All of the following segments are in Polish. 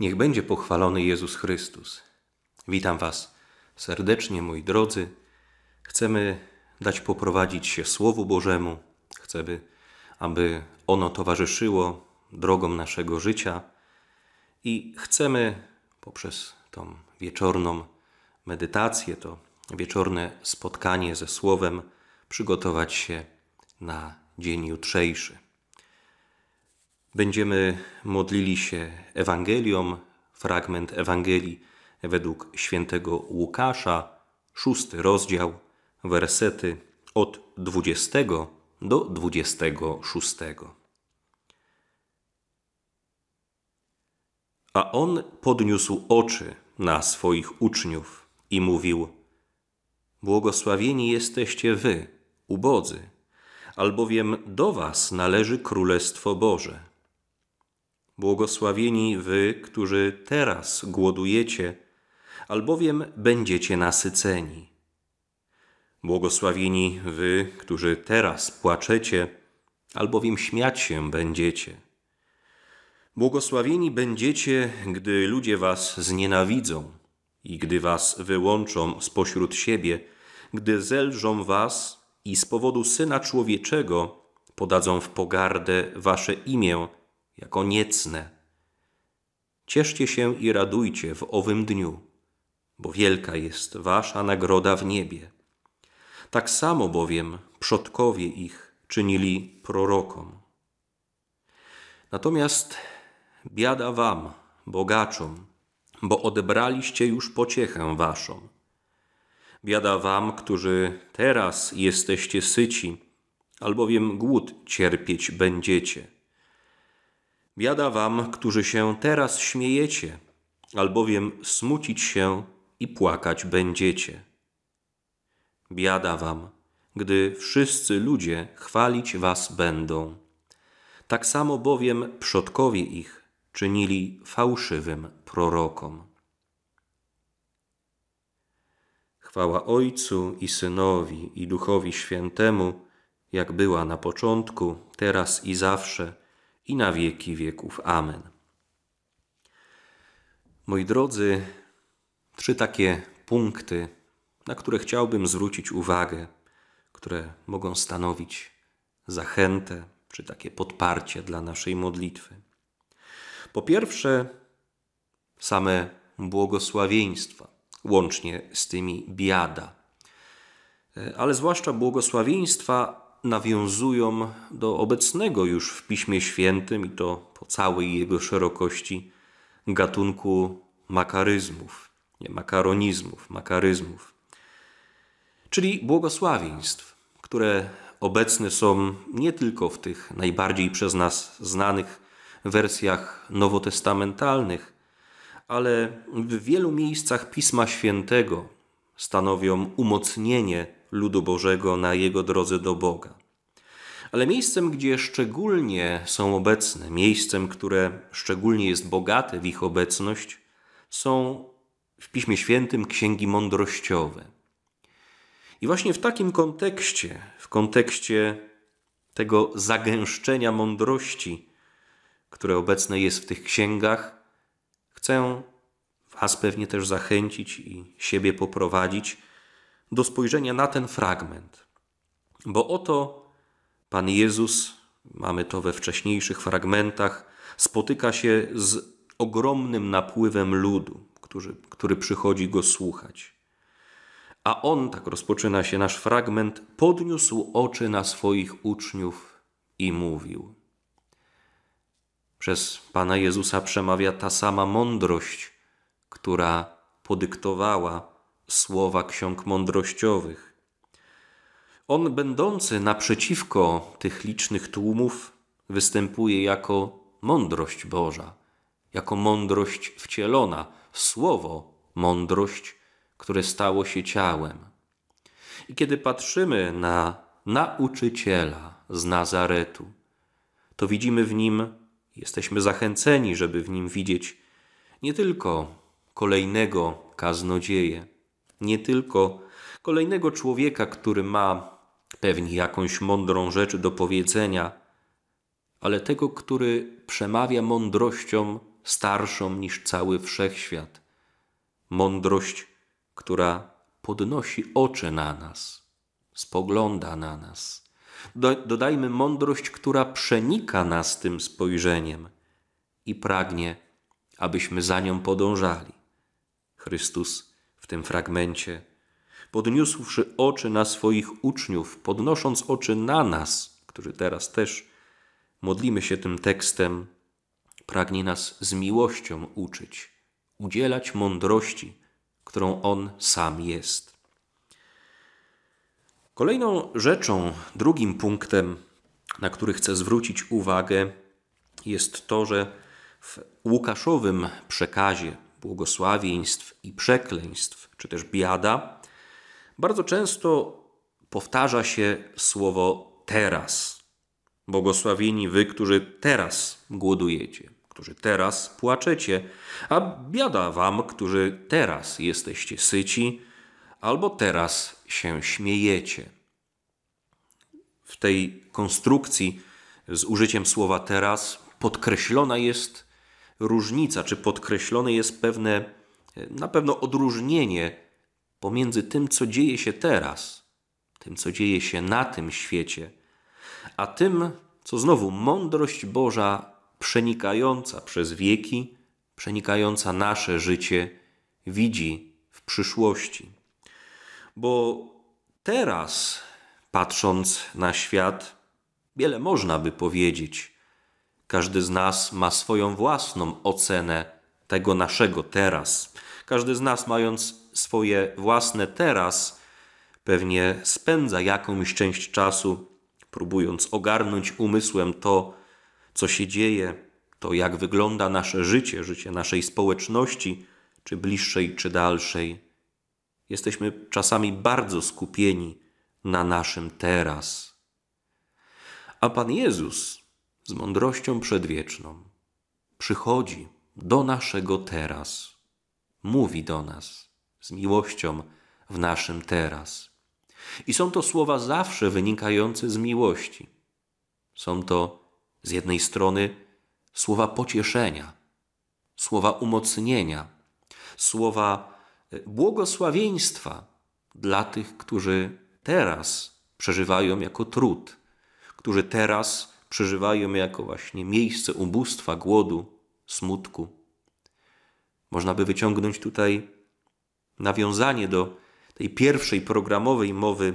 Niech będzie pochwalony Jezus Chrystus. Witam Was serdecznie, moi drodzy. Chcemy dać poprowadzić się Słowu Bożemu. Chcemy, aby ono towarzyszyło drogom naszego życia i chcemy poprzez tą wieczorną medytację, to wieczorne spotkanie ze Słowem, przygotować się na dzień jutrzejszy. Będziemy modlili się Ewangelią, fragment Ewangelii według świętego Łukasza, szósty rozdział, wersety od 20 do 26. A on podniósł oczy na swoich uczniów i mówił: Błogosławieni jesteście wy, ubodzy, albowiem do was należy Królestwo Boże. Błogosławieni wy, którzy teraz głodujecie, albowiem będziecie nasyceni. Błogosławieni wy, którzy teraz płaczecie, albowiem śmiać się będziecie. Błogosławieni będziecie, gdy ludzie was znienawidzą i gdy was wyłączą spośród siebie, gdy zelżą was i z powodu Syna Człowieczego podadzą w pogardę wasze imię – jako niecne. Cieszcie się i radujcie w owym dniu, bo wielka jest wasza nagroda w niebie. Tak samo bowiem przodkowie ich czynili prorokom. Natomiast biada wam, bogaczom, bo odebraliście już pociechę waszą. Biada wam, którzy teraz jesteście syci, albowiem głód cierpieć będziecie. Biada wam, którzy się teraz śmiejecie, albowiem smucić się i płakać będziecie. Biada wam, gdy wszyscy ludzie chwalić was będą. Tak samo bowiem przodkowie ich czynili fałszywym prorokom. Chwała Ojcu i Synowi i Duchowi Świętemu, jak była na początku, teraz i zawsze – i na wieki wieków. Amen. Moi drodzy, trzy takie punkty, na które chciałbym zwrócić uwagę, które mogą stanowić zachętę czy takie podparcie dla naszej modlitwy. Po pierwsze, same błogosławieństwa, łącznie z tymi biada, e, ale zwłaszcza błogosławieństwa nawiązują do obecnego już w Piśmie Świętym i to po całej jego szerokości gatunku makaryzmów, nie makaronizmów, makaryzmów, czyli błogosławieństw, które obecne są nie tylko w tych najbardziej przez nas znanych wersjach nowotestamentalnych, ale w wielu miejscach Pisma Świętego stanowią umocnienie ludu Bożego na jego drodze do Boga. Ale miejscem, gdzie szczególnie są obecne, miejscem, które szczególnie jest bogate w ich obecność, są w Piśmie Świętym księgi mądrościowe. I właśnie w takim kontekście, w kontekście tego zagęszczenia mądrości, które obecne jest w tych księgach, chcę Was pewnie też zachęcić i siebie poprowadzić do spojrzenia na ten fragment. Bo oto Pan Jezus, mamy to we wcześniejszych fragmentach, spotyka się z ogromnym napływem ludu, który, który przychodzi go słuchać. A on, tak rozpoczyna się nasz fragment, podniósł oczy na swoich uczniów i mówił. Przez Pana Jezusa przemawia ta sama mądrość, która podyktowała słowa ksiąg mądrościowych. On, będący naprzeciwko tych licznych tłumów, występuje jako mądrość Boża, jako mądrość wcielona, słowo mądrość, które stało się ciałem. I kiedy patrzymy na nauczyciela z Nazaretu, to widzimy w nim, jesteśmy zachęceni, żeby w nim widzieć nie tylko kolejnego kaznodzieje, nie tylko kolejnego człowieka, który ma pewnie jakąś mądrą rzecz do powiedzenia, ale tego, który przemawia mądrością starszą niż cały wszechświat. Mądrość, która podnosi oczy na nas, spogląda na nas. Do, dodajmy mądrość, która przenika nas tym spojrzeniem i pragnie, abyśmy za nią podążali. Chrystus tym fragmencie, podniósłszy oczy na swoich uczniów, podnosząc oczy na nas, którzy teraz też modlimy się tym tekstem, pragnie nas z miłością uczyć, udzielać mądrości, którą On sam jest. Kolejną rzeczą, drugim punktem, na który chcę zwrócić uwagę, jest to, że w Łukaszowym przekazie błogosławieństw i przekleństw, czy też biada, bardzo często powtarza się słowo teraz. Błogosławieni wy, którzy teraz głodujecie, którzy teraz płaczecie, a biada wam, którzy teraz jesteście syci, albo teraz się śmiejecie. W tej konstrukcji z użyciem słowa teraz podkreślona jest różnica, czy podkreślone jest pewne, na pewno odróżnienie pomiędzy tym, co dzieje się teraz, tym, co dzieje się na tym świecie, a tym, co znowu mądrość Boża przenikająca przez wieki, przenikająca nasze życie, widzi w przyszłości. Bo teraz, patrząc na świat, wiele można by powiedzieć każdy z nas ma swoją własną ocenę tego naszego teraz. Każdy z nas, mając swoje własne teraz, pewnie spędza jakąś część czasu, próbując ogarnąć umysłem to, co się dzieje, to jak wygląda nasze życie, życie naszej społeczności, czy bliższej, czy dalszej. Jesteśmy czasami bardzo skupieni na naszym teraz. A Pan Jezus z mądrością przedwieczną. Przychodzi do naszego teraz, mówi do nas z miłością w naszym teraz. I są to słowa zawsze wynikające z miłości. Są to z jednej strony słowa pocieszenia, słowa umocnienia, słowa e, błogosławieństwa dla tych, którzy teraz przeżywają jako trud, którzy teraz przeżywają jako właśnie miejsce ubóstwa, głodu, smutku. Można by wyciągnąć tutaj nawiązanie do tej pierwszej programowej mowy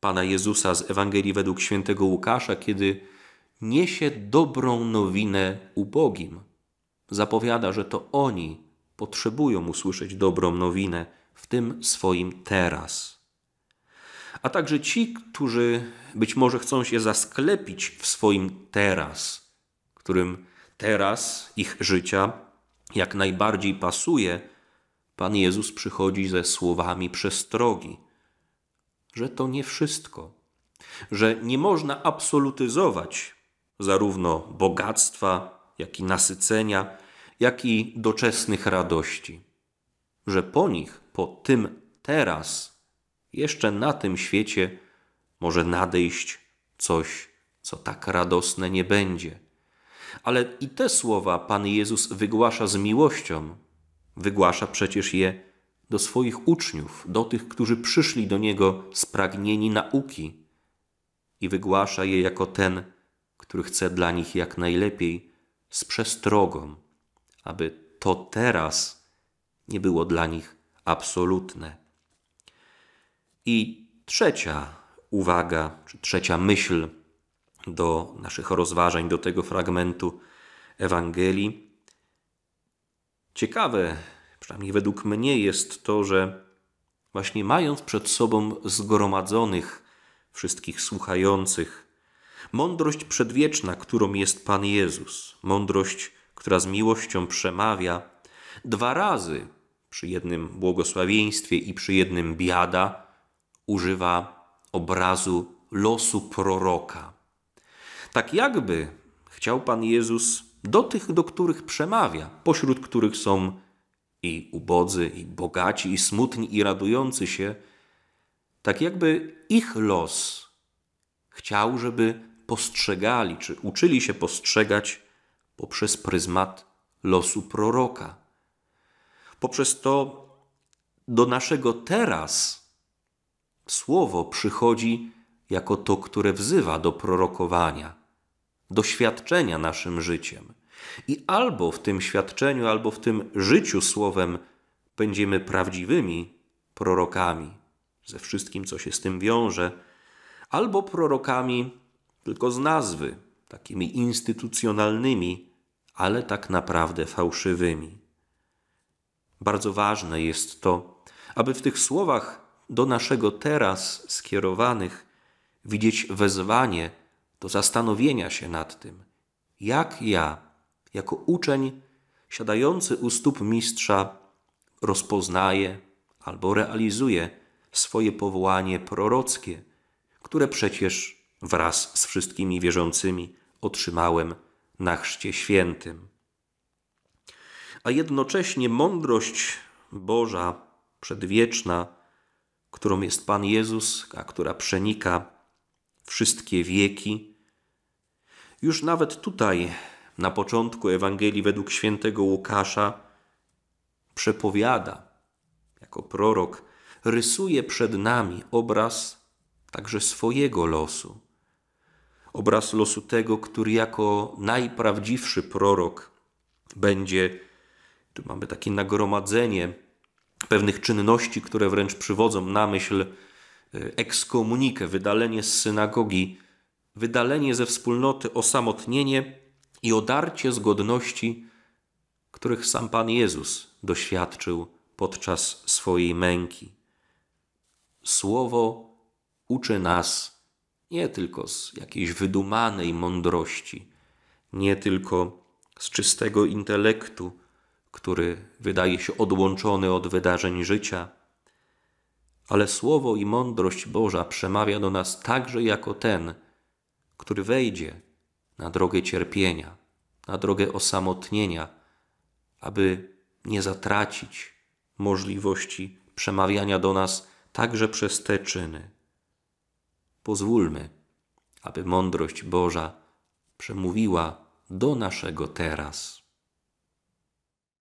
Pana Jezusa z Ewangelii według świętego Łukasza, kiedy niesie dobrą nowinę ubogim. Zapowiada, że to oni potrzebują usłyszeć dobrą nowinę w tym swoim teraz a także ci, którzy być może chcą się zasklepić w swoim teraz, którym teraz ich życia jak najbardziej pasuje, Pan Jezus przychodzi ze słowami przestrogi, że to nie wszystko, że nie można absolutyzować zarówno bogactwa, jak i nasycenia, jak i doczesnych radości, że po nich, po tym teraz, jeszcze na tym świecie może nadejść coś, co tak radosne nie będzie. Ale i te słowa Pan Jezus wygłasza z miłością. Wygłasza przecież je do swoich uczniów, do tych, którzy przyszli do Niego spragnieni nauki. I wygłasza je jako ten, który chce dla nich jak najlepiej, z przestrogą, aby to teraz nie było dla nich absolutne. I trzecia uwaga, czy trzecia myśl do naszych rozważań, do tego fragmentu Ewangelii. Ciekawe, przynajmniej według mnie, jest to, że właśnie mając przed sobą zgromadzonych wszystkich słuchających, mądrość przedwieczna, którą jest Pan Jezus, mądrość, która z miłością przemawia, dwa razy przy jednym błogosławieństwie i przy jednym biada, używa obrazu losu proroka. Tak jakby chciał Pan Jezus do tych, do których przemawia, pośród których są i ubodzy, i bogaci, i smutni, i radujący się, tak jakby ich los chciał, żeby postrzegali, czy uczyli się postrzegać poprzez pryzmat losu proroka. Poprzez to do naszego teraz Słowo przychodzi jako to, które wzywa do prorokowania, do świadczenia naszym życiem. I albo w tym świadczeniu, albo w tym życiu słowem będziemy prawdziwymi prorokami, ze wszystkim, co się z tym wiąże, albo prorokami tylko z nazwy, takimi instytucjonalnymi, ale tak naprawdę fałszywymi. Bardzo ważne jest to, aby w tych słowach do naszego teraz skierowanych widzieć wezwanie do zastanowienia się nad tym, jak ja, jako uczeń siadający u stóp mistrza, rozpoznaję albo realizuję swoje powołanie prorockie, które przecież wraz z wszystkimi wierzącymi otrzymałem na Chrzcie Świętym. A jednocześnie mądrość Boża przedwieczna którą jest Pan Jezus, a która przenika wszystkie wieki. Już nawet tutaj, na początku Ewangelii według świętego Łukasza, przepowiada, jako prorok, rysuje przed nami obraz także swojego losu. Obraz losu tego, który jako najprawdziwszy prorok będzie, tu mamy takie nagromadzenie pewnych czynności, które wręcz przywodzą na myśl y, ekskomunikę, wydalenie z synagogi, wydalenie ze wspólnoty, osamotnienie i odarcie z godności, których sam Pan Jezus doświadczył podczas swojej męki. Słowo uczy nas nie tylko z jakiejś wydumanej mądrości, nie tylko z czystego intelektu, który wydaje się odłączony od wydarzeń życia. Ale słowo i mądrość Boża przemawia do nas także jako ten, który wejdzie na drogę cierpienia, na drogę osamotnienia, aby nie zatracić możliwości przemawiania do nas także przez te czyny. Pozwólmy, aby mądrość Boża przemówiła do naszego teraz.